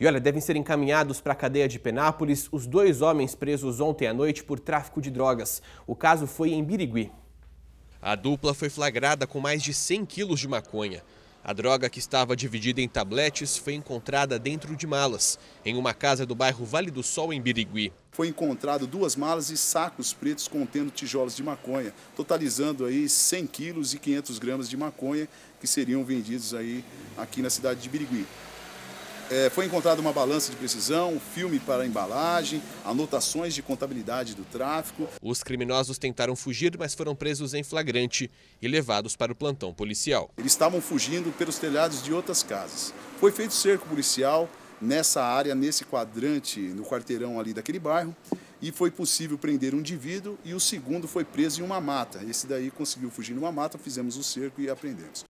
E olha, devem ser encaminhados para a cadeia de Penápolis os dois homens presos ontem à noite por tráfico de drogas. O caso foi em Birigui. A dupla foi flagrada com mais de 100 quilos de maconha. A droga que estava dividida em tabletes foi encontrada dentro de malas, em uma casa do bairro Vale do Sol, em Birigui. Foi encontrado duas malas e sacos pretos contendo tijolos de maconha, totalizando aí 100 quilos e 500 gramas de maconha que seriam vendidos aí aqui na cidade de Birigui. É, foi encontrada uma balança de precisão, filme para embalagem, anotações de contabilidade do tráfico. Os criminosos tentaram fugir, mas foram presos em flagrante e levados para o plantão policial. Eles estavam fugindo pelos telhados de outras casas. Foi feito cerco policial nessa área, nesse quadrante, no quarteirão ali daquele bairro e foi possível prender um indivíduo e o segundo foi preso em uma mata. Esse daí conseguiu fugir numa mata, fizemos o cerco e apreendemos.